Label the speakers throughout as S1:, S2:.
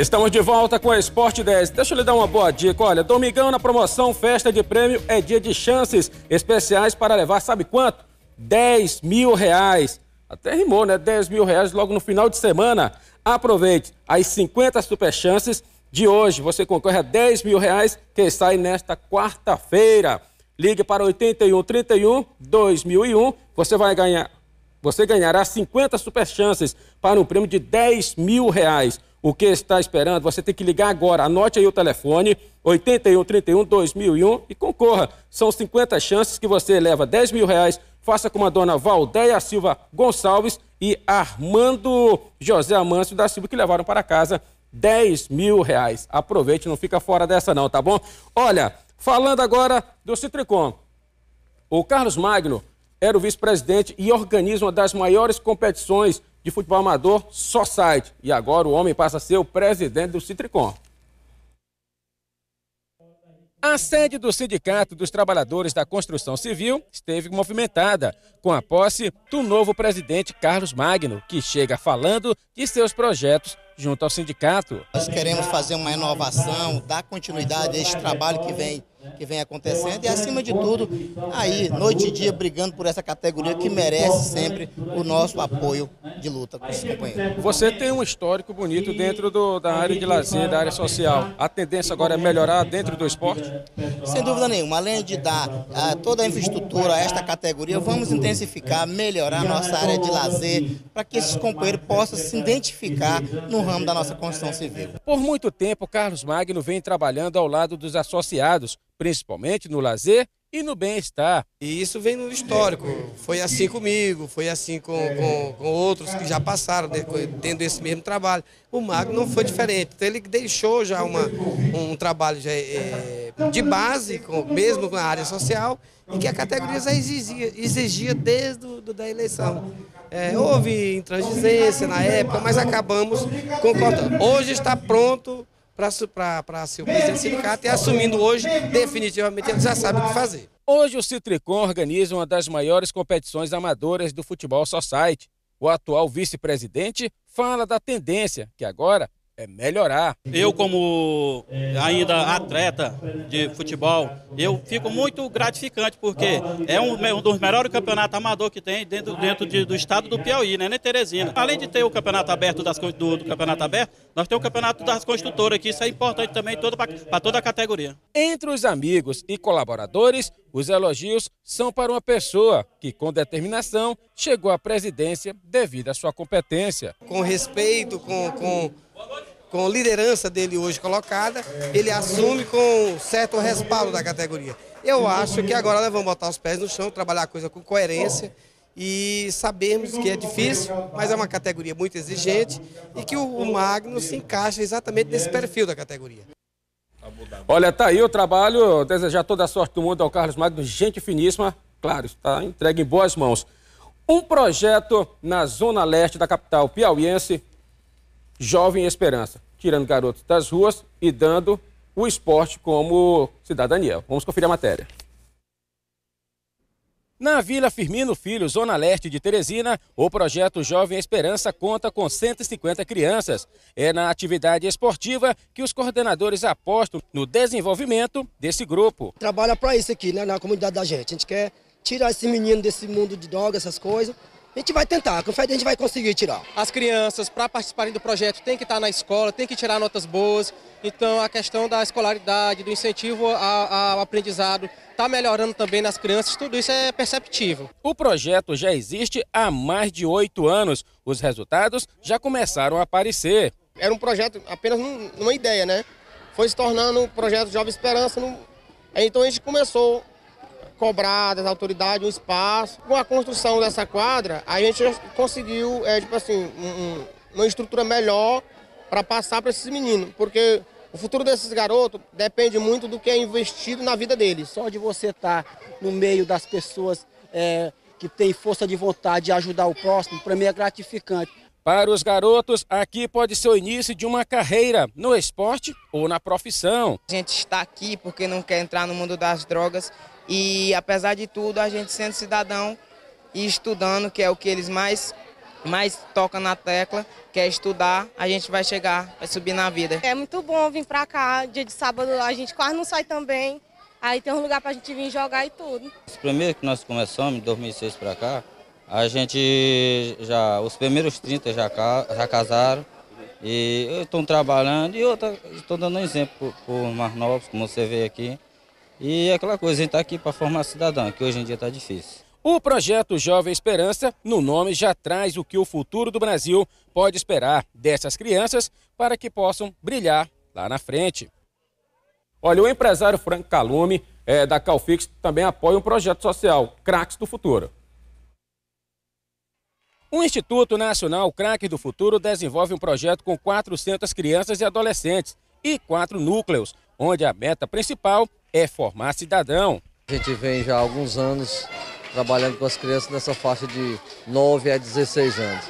S1: Estamos de volta com a Esporte 10. Deixa eu lhe dar uma boa dica. Olha, domingão na promoção Festa de Prêmio é dia de chances especiais para levar, sabe quanto? 10 mil reais. Até rimou, né? 10 mil reais logo no final de semana. Aproveite as 50 super chances de hoje. Você concorre a 10 mil reais que sai nesta quarta-feira. Ligue para 81 31 2001. Você vai ganhar. Você ganhará 50 super chances para um prêmio de 10 mil reais. O que está esperando? Você tem que ligar agora. Anote aí o telefone 8131 2001 e concorra. São 50 chances que você leva 10 mil reais. Faça com a dona Valdeia Silva Gonçalves e Armando José Amâncio da Silva, que levaram para casa 10 mil reais. Aproveite, não fica fora dessa não, tá bom? Olha, falando agora do Citricom. O Carlos Magno era o vice-presidente e organiza uma das maiores competições de futebol amador, só site. E agora o homem passa a ser o presidente do Citricom. A sede do Sindicato dos Trabalhadores da Construção Civil esteve movimentada com a posse do novo presidente Carlos Magno, que chega falando de seus projetos junto ao sindicato. Nós
S2: queremos fazer uma inovação, dar continuidade a esse trabalho que vem né?
S1: que vem acontecendo e, acima de tudo, aí, né? noite e dia, brigando por essa categoria que merece sempre o nosso apoio né? de luta com os companheiros. Você tem um histórico bonito dentro do, da área de lazer, da área social. A tendência agora é melhorar dentro do esporte?
S2: Sem dúvida nenhuma. Além de dar a, ah, toda a infraestrutura a esta categoria, vamos intensificar, melhorar nossa área de lazer para que esses companheiros possam se identificar no ramo da nossa
S3: construção civil.
S1: Por muito tempo, Carlos Magno vem trabalhando ao lado dos associados principalmente no lazer e no bem-estar. E isso vem no histórico. Foi assim comigo,
S2: foi assim com, com, com outros que já passaram, tendo esse mesmo trabalho. O mago não foi diferente. Então ele deixou já uma, um trabalho já, é, de base,
S1: com, mesmo na área social, e que a
S2: categoria já exigia, exigia desde a da eleição. É, houve intransigência na época, mas acabamos concordando. Hoje está pronto para ser o presidente do sindicato e assumindo hoje, definitivamente, ele já sabe o que
S1: fazer. Hoje o Citricon organiza uma das maiores competições amadoras do futebol society. O atual vice-presidente fala da tendência, que agora
S2: é melhorar. Eu, como ainda atleta de futebol, eu fico muito gratificante, porque é um, um dos melhores campeonatos amador que tem dentro, dentro de, do estado do Piauí, né, né, Teresina? Além de ter o campeonato aberto das, do, do campeonato aberto, nós temos o campeonato das construtoras, que isso é importante também para toda a categoria.
S1: Entre os amigos e colaboradores, os elogios são para uma pessoa que, com determinação, chegou à presidência devido à sua competência. Com respeito, com, com,
S2: com a liderança dele hoje colocada, ele assume com certo respaldo da categoria. Eu acho que agora nós vamos botar os pés no chão, trabalhar a coisa com coerência e sabermos que é difícil, mas é uma categoria muito exigente e que o Magno se encaixa exatamente nesse perfil da categoria.
S1: Olha, tá aí o trabalho. Desejar toda a sorte do mundo ao Carlos Magno, gente finíssima. Claro, está entregue em boas mãos. Um projeto na zona leste da capital piauiense, Jovem Esperança, tirando garotos das ruas e dando o esporte como cidadania. Vamos conferir a matéria. Na Vila Firmino Filho, Zona Leste de Teresina, o projeto Jovem Esperança conta com 150 crianças. É na atividade esportiva que os coordenadores apostam no desenvolvimento desse grupo.
S3: Trabalha para isso aqui, né, na comunidade da gente. A gente quer tirar esse menino desse mundo de droga, essas coisas, a gente vai tentar, com fé a gente vai conseguir tirar.
S2: As crianças, para participarem do projeto, tem que estar tá na escola, tem que tirar notas boas. Então, a questão da escolaridade, do incentivo ao aprendizado, está melhorando também nas crianças, tudo isso é perceptível. O projeto já existe
S1: há mais de oito anos. Os resultados já começaram a aparecer.
S2: Era um projeto apenas numa ideia, né? Foi se tornando um projeto de Jovem Esperança. Então,
S1: a gente começou cobrar das autoridades um espaço. Com a construção dessa quadra,
S2: a gente conseguiu, é, tipo assim, um, uma estrutura melhor para passar para esses meninos, porque o futuro desses garotos depende muito do que é investido na vida deles. Só de você estar tá no meio das pessoas é, que têm força de vontade de ajudar o próximo, para mim é gratificante.
S1: Para os garotos, aqui pode ser o início de uma carreira no esporte ou na profissão. A gente está aqui porque não quer entrar no mundo das drogas, e apesar de tudo, a gente sendo cidadão e estudando, que
S2: é o que eles mais mais toca na tecla, quer é estudar, a gente vai chegar, vai subir na vida. É muito bom vir pra cá, dia de sábado a gente quase não sai também, aí tem um lugar pra gente vir jogar e tudo. Os primeiros que nós começamos, em 2006 pra cá, a gente já, os primeiros 30 já, já casaram, e estão trabalhando, e eu estou dando um exemplo por, por mais novos, como você vê aqui, e é aquela coisa, a gente está aqui para formar cidadão, que hoje em dia está difícil.
S1: O projeto Jovem Esperança, no nome, já traz o que o futuro do Brasil pode esperar dessas crianças para que possam brilhar lá na frente. Olha, o empresário Frank Calume, é, da Calfix, também apoia um projeto social, Craques do Futuro. O Instituto Nacional Craque do Futuro desenvolve um projeto com 400 crianças e adolescentes e quatro núcleos, onde a meta principal é formar
S2: cidadão. A gente vem já há alguns anos trabalhando com as crianças nessa faixa de 9 a 16 anos.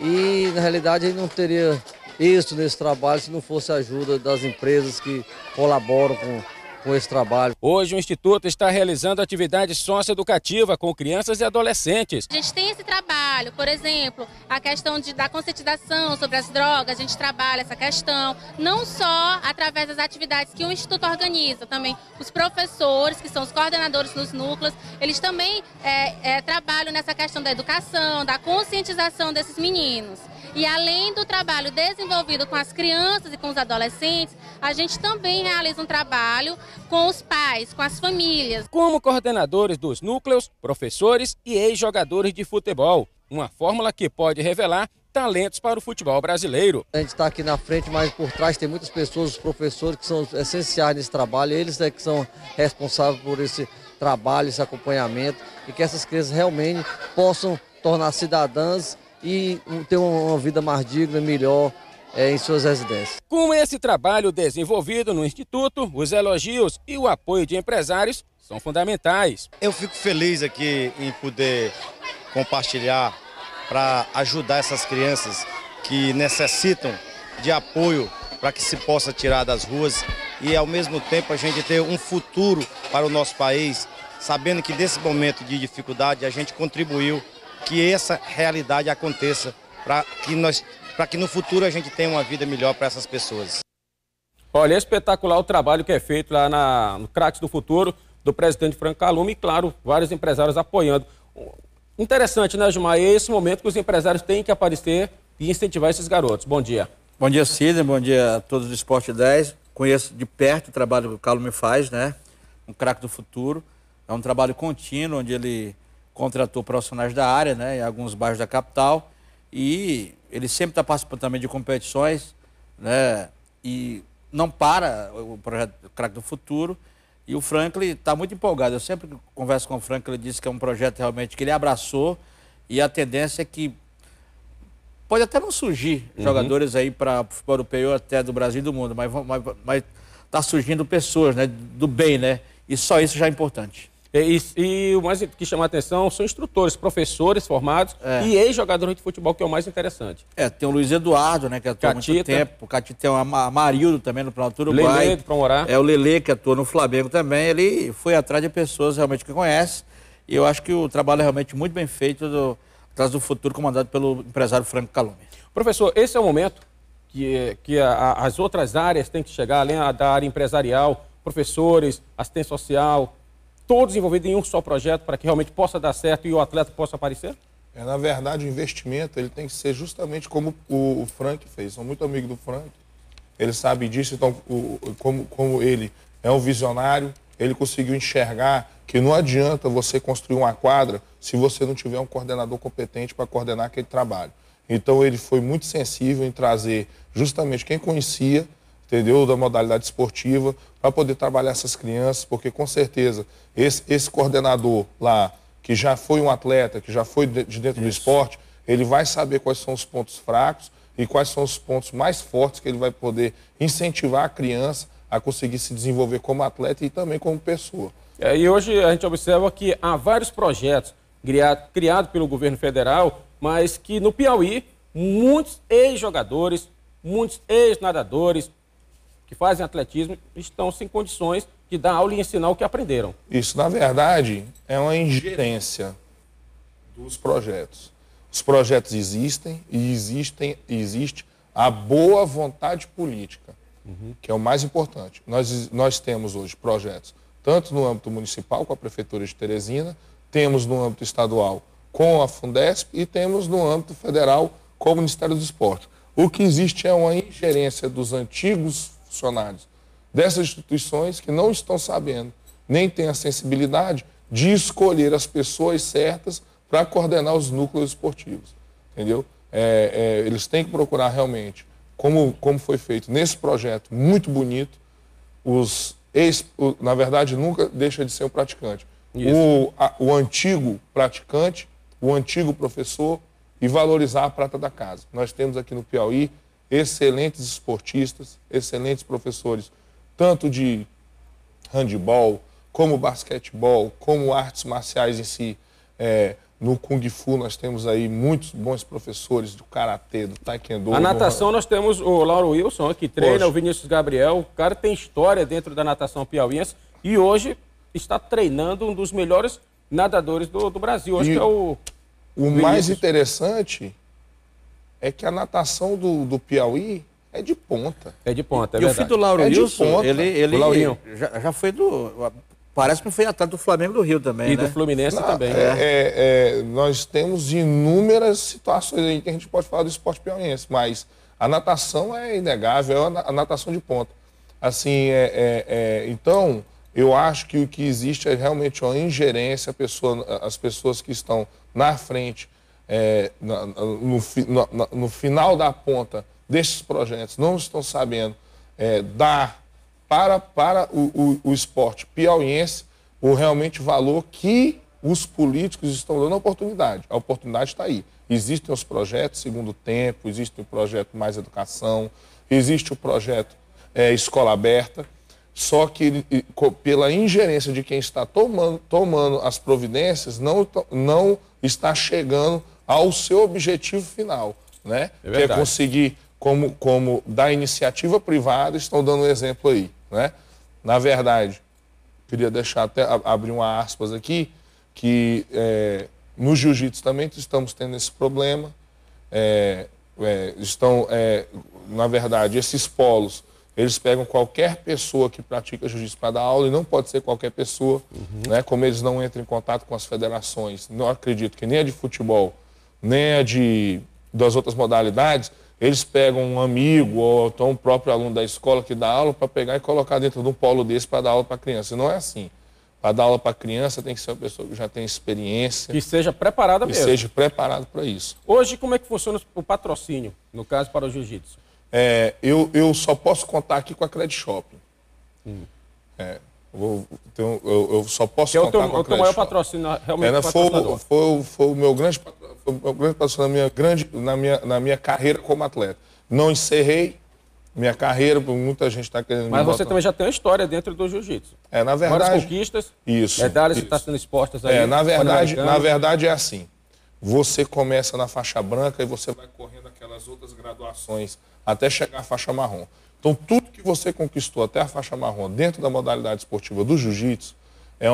S2: E na realidade a gente não teria êxito nesse trabalho se não fosse a ajuda das empresas que colaboram com com esse trabalho. Hoje
S1: o Instituto está realizando atividade socioeducativa com crianças e adolescentes. A gente tem esse
S2: trabalho, por exemplo, a questão de, da conscientização sobre as drogas, a gente trabalha essa questão, não só através das atividades que o Instituto organiza, também os professores, que são os coordenadores dos núcleos, eles também é, é, trabalham nessa questão da educação, da conscientização desses meninos. E além do trabalho desenvolvido com as crianças e com os adolescentes, a gente também realiza um trabalho com os pais, com as famílias.
S1: Como coordenadores dos núcleos, professores e ex-jogadores de futebol. Uma fórmula que pode revelar talentos para o futebol brasileiro.
S2: A gente está aqui na frente, mas por trás tem muitas pessoas, os professores que são essenciais nesse trabalho, eles é que são responsáveis por esse trabalho, esse acompanhamento, e que essas crianças realmente possam tornar cidadãs e ter uma vida mais digna, melhor, é, em suas residências.
S1: Com esse trabalho desenvolvido no Instituto, os elogios e o apoio de empresários são fundamentais. Eu fico feliz aqui em poder compartilhar
S2: para ajudar essas crianças que necessitam de apoio para que se possa tirar das ruas e ao mesmo tempo a gente ter um futuro para o nosso país, sabendo que nesse momento de dificuldade a gente contribuiu que
S1: essa realidade aconteça para que nós para que no futuro a gente tenha uma vida melhor para essas pessoas. Olha, é espetacular o trabalho que é feito lá na, no Cracks do Futuro, do presidente Franco Calume, e claro, vários empresários apoiando. Interessante, né, Gilmar? É esse momento que os empresários têm que aparecer e incentivar esses garotos. Bom dia.
S2: Bom dia, Sidney. Bom dia a todos do Esporte 10. Conheço de perto o trabalho que o Calume faz, né? Um craque do futuro. É um trabalho contínuo, onde ele contratou profissionais da área, né? Em alguns bairros da capital. E ele sempre está participando também de competições, né? E não para o projeto Crack do Futuro. E o Franklin está muito empolgado. Eu sempre converso com o Franklin, ele disse que é um projeto realmente que ele abraçou e a tendência é que pode até não surgir uhum. jogadores aí para o futebol europeu até do Brasil e do mundo, mas está surgindo pessoas né, do bem, né? E só isso já é importante. É, e, e, o mais que chama a atenção são instrutores, professores formados é. e
S1: ex-jogadores de futebol, que é o mais interessante.
S2: É, tem o Luiz Eduardo, né, que atua há muito tempo. O Catita tem é o Amarildo também no Planalto Uruguai. Lele, para morar. É o Lele, que atua no Flamengo também. Ele foi atrás de pessoas realmente que conhece. E eu acho que o trabalho é realmente muito bem feito do, atrás do futuro, comandado pelo empresário Franco Calume. Professor, esse é o momento que, que
S1: a, a, as outras áreas têm que chegar, além da área empresarial, professores, assistência social, todos envolvidos em um só projeto para que realmente possa dar certo e o atleta possa aparecer?
S3: É, na verdade, o investimento ele tem que ser justamente como o, Frank fez. Sou muito amigo do Frank. Ele sabe disso, então, o, como, como ele é um visionário, ele conseguiu enxergar que não adianta você construir uma quadra se você não tiver um coordenador competente para coordenar aquele trabalho. Então ele foi muito sensível em trazer justamente quem conhecia entendeu? Da modalidade esportiva, para poder trabalhar essas crianças, porque com certeza esse, esse coordenador lá, que já foi um atleta, que já foi de, dentro Isso. do esporte, ele vai saber quais são os pontos fracos e quais são os pontos mais fortes que ele vai poder incentivar a criança a conseguir se desenvolver como atleta e também como pessoa.
S1: É, e hoje a gente observa que há vários projetos criados criado pelo governo federal, mas que no Piauí, muitos ex-jogadores, muitos ex-nadadores, que fazem atletismo estão sem condições de dar aula e ensinar o que aprenderam.
S3: Isso, na verdade, é uma ingerência dos projetos. Os projetos existem e existem, existe a boa vontade política, uhum. que é o mais importante. Nós, nós temos hoje projetos, tanto no âmbito municipal, com a Prefeitura de Teresina, temos no âmbito estadual com a Fundesp e temos no âmbito federal com o Ministério do Esporte. O que existe é uma ingerência dos antigos funcionários dessas instituições que não estão sabendo, nem têm a sensibilidade de escolher as pessoas certas para coordenar os núcleos esportivos. Entendeu? É, é, eles têm que procurar realmente, como, como foi feito nesse projeto muito bonito, os ex, o, na verdade, nunca deixa de ser um praticante. O, a, o antigo praticante, o antigo professor e valorizar a prata da casa. Nós temos aqui no Piauí excelentes esportistas, excelentes professores, tanto de handebol, como basquetebol, como artes marciais em si. É, no Kung Fu nós temos aí muitos bons professores do Karatê, do Taekwondo. A natação
S1: nós temos o Lauro Wilson, que treina, Poxa. o Vinícius Gabriel. O cara tem história dentro da natação piauiense e hoje está treinando um dos melhores nadadores do, do Brasil. Hoje e que é o...
S3: O Vinícius. mais interessante é que a natação do, do Piauí é de ponta. É de ponta, é e verdade. E o filho do Lauro é Wilson, de ponta. ele, já, já, foi do... Parece que foi atrás do Flamengo do Rio também, E né? do Fluminense também. É, é, é, nós temos inúmeras situações aí que a gente pode falar do esporte piauiense, mas a natação é inegável, é a natação de ponta. Assim, é, é, então, eu acho que o que existe é realmente uma ingerência, pessoa, as pessoas que estão na frente é, no, no, no, final da ponta desses projetos não estão sabendo é, dar para, para o, o, o esporte piauiense o realmente valor que os políticos estão dando a oportunidade. A oportunidade está aí. Existem os projetos Segundo Tempo, existe o projeto Mais Educação, existe o projeto é, Escola Aberta, só que pela ingerência de quem está tomando, tomando as providências, não, não está chegando ao seu objetivo final, né? É que é conseguir, como, como da iniciativa privada, estão dando um exemplo aí, né? Na verdade, queria deixar até abrir uma aspas aqui, que é, no jiu-jitsu também estamos tendo esse problema. É, é, estão, é, na verdade, esses polos, eles pegam qualquer pessoa que pratica jiu-jitsu para dar aula e não pode ser qualquer pessoa, uhum. né? Como eles não entram em contato com as federações, não acredito que nem a de futebol, né, de, das outras modalidades, eles pegam um amigo ou então o próprio aluno da escola que dá aula para pegar e colocar dentro de um polo desse para dar aula para criança. E não é assim. Para dar aula para criança tem que ser uma pessoa que já tem experiência. Que seja preparada que mesmo. Que seja preparado para isso. Hoje, como é que funciona o patrocínio, no caso, para o jiu-jitsu? É, eu, eu só posso contar aqui com a Credit Shopping. Hum. É, Vou, então, eu, eu, só posso que é contar é o teu, com o teu maior patrocínio, né? realmente, Ela foi, foi, foi, o meu grande, foi o meu grande patrocínio na minha, grande, na, minha, na minha carreira como atleta. Não encerrei minha carreira, muita gente está querendo Mas você botar. também
S1: já tem uma história dentro do jiu-jitsu.
S3: É, na verdade... Várias conquistas, isso, medalhas tá isso. que estão tá sendo expostas é, aí. É, na verdade, na verdade é assim. Você começa na faixa branca e você vai correndo aquelas outras graduações até chegar à faixa marrom. Então, tudo que você conquistou até a faixa marrom dentro da modalidade esportiva do jiu-jitsu é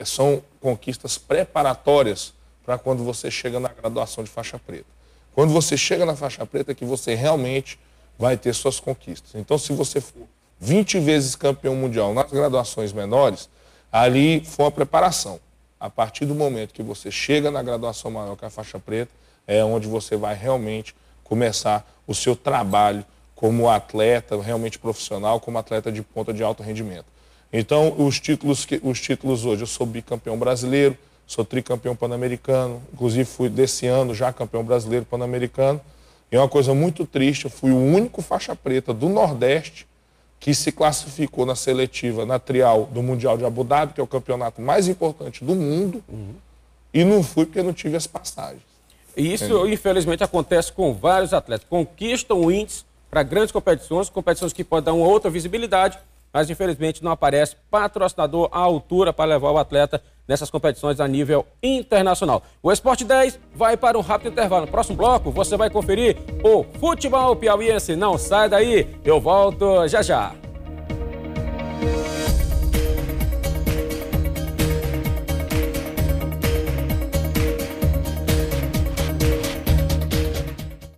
S3: é, são conquistas preparatórias para quando você chega na graduação de faixa preta. Quando você chega na faixa preta é que você realmente vai ter suas conquistas. Então, se você for 20 vezes campeão mundial nas graduações menores, ali foi a preparação. A partir do momento que você chega na graduação maior, que é a faixa preta, é onde você vai realmente começar o seu trabalho como atleta realmente profissional, como atleta de ponta de alto rendimento. Então, os títulos, que, os títulos hoje, eu sou bicampeão brasileiro, sou tricampeão pan-americano, inclusive fui desse ano já campeão brasileiro pan-americano. E é uma coisa muito triste, eu fui o único faixa preta do Nordeste que se classificou na seletiva, na trial do Mundial de Abu Dhabi, que é o campeonato mais importante do mundo, uhum. e não fui porque não tive as passagens.
S1: E isso, Entendeu? infelizmente, acontece com vários atletas. Conquistam o índice para grandes competições, competições que podem dar uma outra visibilidade, mas infelizmente não aparece patrocinador à altura para levar o atleta nessas competições a nível internacional. O Esporte 10 vai para um rápido intervalo. No próximo bloco você vai conferir o futebol piauiense. Não sai daí, eu volto já já.